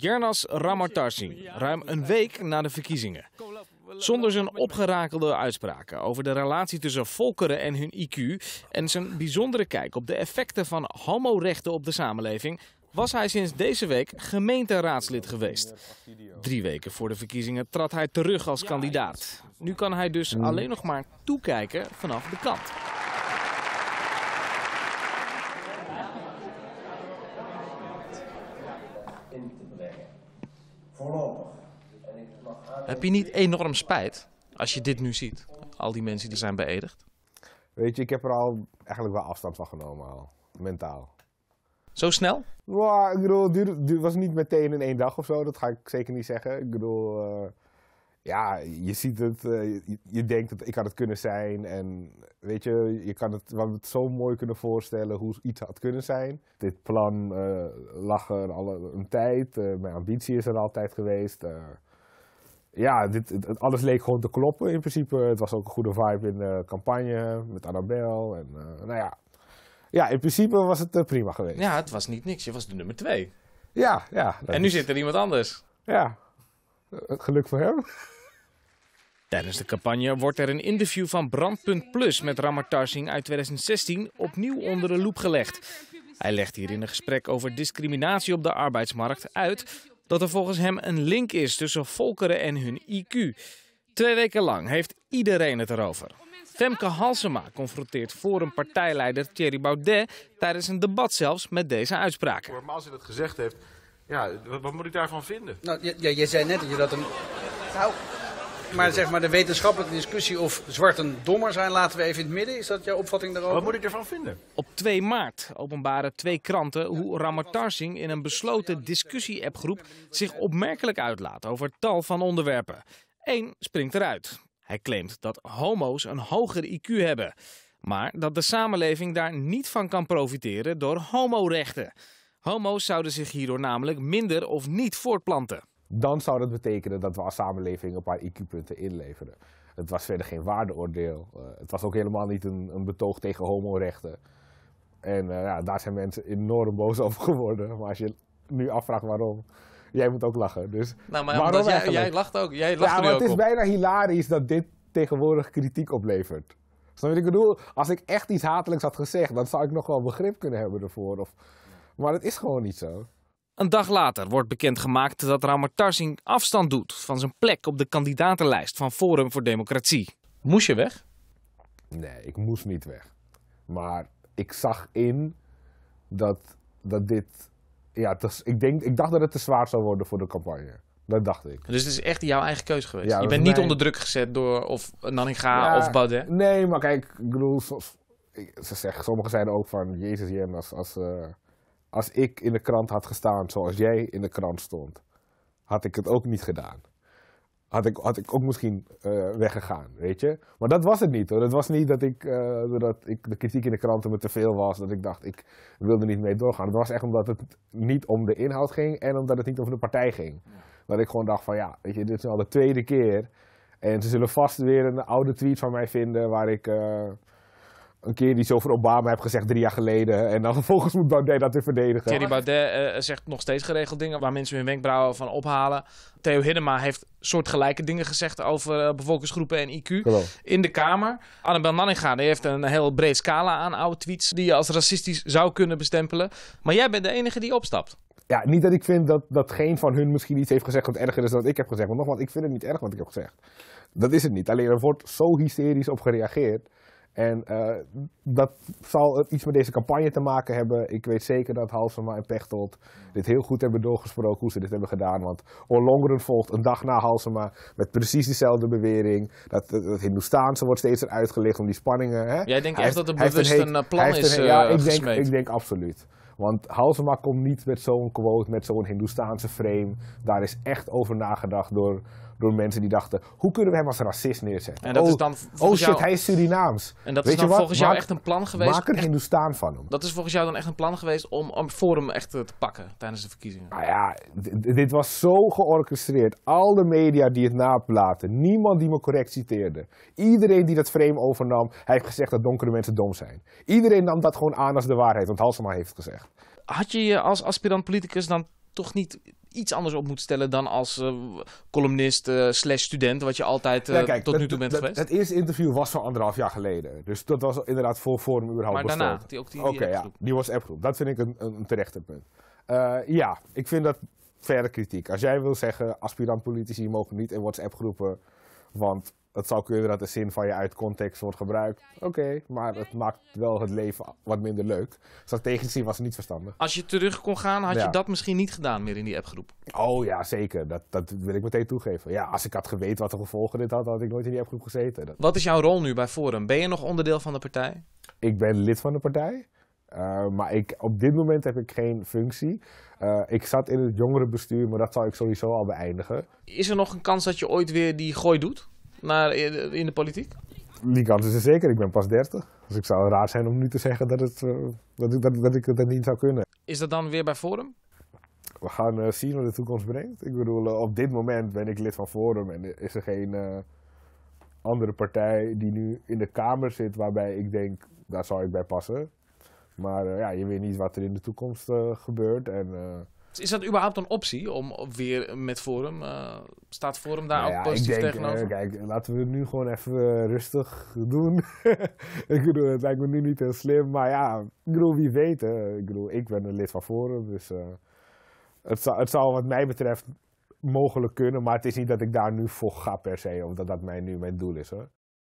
Jernas Ramartarsi, ruim een week na de verkiezingen. Zonder zijn opgerakelde uitspraken over de relatie tussen volkeren en hun IQ en zijn bijzondere kijk op de effecten van homorechten op de samenleving, was hij sinds deze week gemeenteraadslid geweest. Drie weken voor de verkiezingen trad hij terug als kandidaat. Nu kan hij dus mm. alleen nog maar toekijken vanaf de kant. Heb je niet enorm spijt als je dit nu ziet? Al die mensen die zijn beëdigd. Weet je, ik heb er al eigenlijk wel afstand van genomen al. Mentaal. Zo snel? ik bedoel, het was niet meteen in één dag of zo. Dat ga ik zeker niet zeggen. Ik bedoel, eh, ja, je ziet het. Eh, je, denkt dat ik had het kunnen zijn. En weet je, je kan het, we het zo mooi kunnen voorstellen hoe iets had kunnen zijn. Dit plan eh, lag er al een tijd. mijn ambitie is er altijd geweest ja, dit, alles leek gewoon te kloppen in principe. Het was ook een goede vibe in de campagne met Annabel. En, eh, nou ja. ja, in principe was het eh, prima geweest. Ja, het was niet niks. Je was de nummer twee. Ja, ja. En nu zit er iemand anders. Ja, eh, geluk voor hem. Tijdens de campagne wordt er een interview van Brandpunt Plus met Ramar Tarsing uit 2016 opnieuw onder de loep gelegd. Hij legt hierin een gesprek over discriminatie op de arbeidsmarkt uit dat er volgens hem een link is tussen volkeren en hun IQ. Twee weken lang heeft iedereen het erover. Femke Halsema confronteert voor een partijleider Thierry Baudet tijdens een debat zelfs met deze uitspraken. Maar als hij dat gezegd heeft, ja, wat, moet ik daarvan vinden? Nou, je, zei net dat je dat een... Nou, maar zeg maar de wetenschappelijke discussie of zwarten dommer zijn, laten we even in het midden. Is dat jouw opvatting daarover? Wat moet ik ervan vinden? Op 2 maart openbaren twee kranten hoe Tarsing in een besloten discussie-appgroep zich opmerkelijk uitlaat over tal van onderwerpen. Eén springt eruit. Hij claimt dat homo's een hoger IQ hebben. Maar dat de samenleving daar niet van kan profiteren door homorechten. Homo's zouden zich hierdoor namelijk minder of niet voortplanten dan zou dat betekenen dat we als samenleving een paar IQ-punten inleveren. Het was verder geen waardeoordeel. Eh, het was ook helemaal niet een, een betoog tegen homorechten. En eh, ja, daar zijn mensen enorm boos over geworden. Maar als je nu afvraagt waarom, jij moet ook lachen. Dus, nou, maar waarom jij, jij lacht ook. Jij lacht ja, het is bijna hilarisch dat dit tegenwoordig kritiek oplevert. Snap ik bedoel? Als ik echt iets hatelijks had gezegd, dan zou ik nog wel begrip kunnen hebben ervoor. Of... Maar het is gewoon niet zo. Een dag later wordt bekendgemaakt dat Ramar Tarsing afstand doet van zijn plek op de kandidatenlijst van Forum voor Democratie. Moest je weg? Nee, ik moest niet weg. Maar ik zag in dat, dat dit. Ja, ik, denk, ik dacht dat het te zwaar zou worden voor de campagne. Dat dacht ik. Dus het is echt jouw eigen keuze geweest. je bent niet onder druk gezet door of Nanninga ja, of Baudet. Nee, maar kijk, ik bedoel, ze zeggen, sommigen zeiden ook van Jezus, Jem, als, als, eh, als ik in de krant had gestaan zoals jij in de krant stond, had ik het ook niet gedaan. Had ik, had ik ook misschien eh, weggegaan, weet je. Maar dat was het niet hoor. Het was niet dat ik, uh, dat ik de kritiek in de kranten me te veel was. Dat ik dacht, ik wilde niet mee doorgaan. Het was echt omdat het niet om de inhoud ging en omdat het niet over de partij ging. Dat ik gewoon dacht van ja, weet je, dit is al de tweede keer. En ze zullen vast weer een oude tweet van mij vinden waar ik... Eh, een keer die zo Obama heeft gezegd drie jaar geleden. En dan vervolgens moet Baudet dat weer verdedigen. Thierry Baudet eh, eh, zegt nog steeds geregeld dingen waar mensen hun wenkbrauwen van ophalen. Theo Hiddema heeft soortgelijke dingen gezegd over eh, bevolkingsgroepen en IQ in de Kamer. Annabel Nanninga die heeft een heel breed scala aan oude tweets die je als racistisch zou kunnen bestempelen. Maar jij bent de enige die opstapt. Ja, niet dat ik vind dat, dat geen van hun misschien iets heeft gezegd wat erger is dan wat ik heb gezegd. Want nogmaals, ik vind het niet erg wat ik heb gezegd. Dat is het niet. Alleen er wordt zo hysterisch op gereageerd. En eh, dat zal iets met deze campagne te maken hebben. Ik weet zeker dat Halsema en Pechtold dit heel goed hebben doorgesproken hoe ze dit hebben gedaan. Want Ollongren volgt een dag na Halsema met precies dezelfde bewering. Dat, dat, Hindoestaanse wordt steeds eruit om die spanningen. Hè? Jij denkt echt dat bewust een, eh, plan is eh, Ja, ik, denk, ik denk absoluut. Want Halsema komt niet met zo'n quote, met zo'n Hindoestaanse frame. Daar is echt over nagedacht door door mensen die dachten: hoe kunnen we hem als racist neerzetten? En dat oh, is dan oh shit, hij is Surinaams. En dat Weet is dan volgens jou echt een plan geweest. Maak er geen Hindoestaan van hem. Dat is volgens jou dan echt een plan geweest om, om Forum echt te pakken tijdens de verkiezingen? Nou ja, dit was zo georchestreerd. Al de media die het naplaten, niemand die me correct citeerde. Iedereen die dat frame overnam, hij heeft gezegd dat donkere mensen dom zijn. Iedereen nam dat gewoon aan als de waarheid, want Halsema heeft gezegd. Had je je als aspirant politicus dan toch niet iets anders op moet stellen dan als eh, columnist uh, slash student, wat je altijd eh, tot nu toe bent geweest? Het eerste interview was van anderhalf jaar geleden. Dus dat was inderdaad voor Forum überhaupt Maar daarna, die, ook die, WhatsApp okay, die was appgroep. Dat vind ik een, een terechte punt. ja, ik vind dat verder kritiek. Als jij wil zeggen, aspirant politici mogen niet in WhatsApp groepen, want dat zou kunnen dat de zin van je uit context wordt gebruikt. Oké, maar het maakt wel het leven wat minder leuk. Strategisch zien was het niet verstandig. Als je terug kon gaan, had je dat misschien niet gedaan meer in die appgroep? Oh ja, zeker. Dat, dat wil ik meteen toegeven. Ja, als ik had geweten wat de gevolgen dit had, had ik nooit in die appgroep gezeten. Wat is jouw rol nu bij Forum? Ben je nog onderdeel van de partij? Ik ben lid van de partij. Eh, maar ik, op dit moment heb ik geen functie. Eh, ik zat in het jongerenbestuur, maar dat zou ik sowieso al beëindigen. Is er nog een kans dat je ooit weer die gooi doet? naar, eh, in de politiek? Die kans is er zeker. Ik ben pas 30. Dus ik zou raar zijn om nu te zeggen dat, het, eh, dat, ik, dat, dat ik dat niet zou kunnen. Is dat dan weer bij Forum? We gaan eh, zien wat de toekomst brengt. Ik bedoel, op dit moment ben ik lid van Forum en is er geen andere partij die nu in de Kamer zit waarbij ik denk, daar zou ik bij passen. Maar ja, je weet niet wat er in de toekomst gebeurt. En is dat überhaupt een optie om weer met Forum? Eh, staat Forum daar nou ja, ook positief ik denk, tegenover? Eh, kijk, laten we het nu gewoon even eh, rustig doen. ik bedoel, het lijkt me nu niet heel slim, maar ja, ik bedoel, wie weet. Ik bedoel, ik ben een lid van Forum, dus het, zou, het wat mij betreft mogelijk kunnen. Maar het is niet dat ik daar nu voor ga per se, omdat dat mij nu mijn doel is hoor.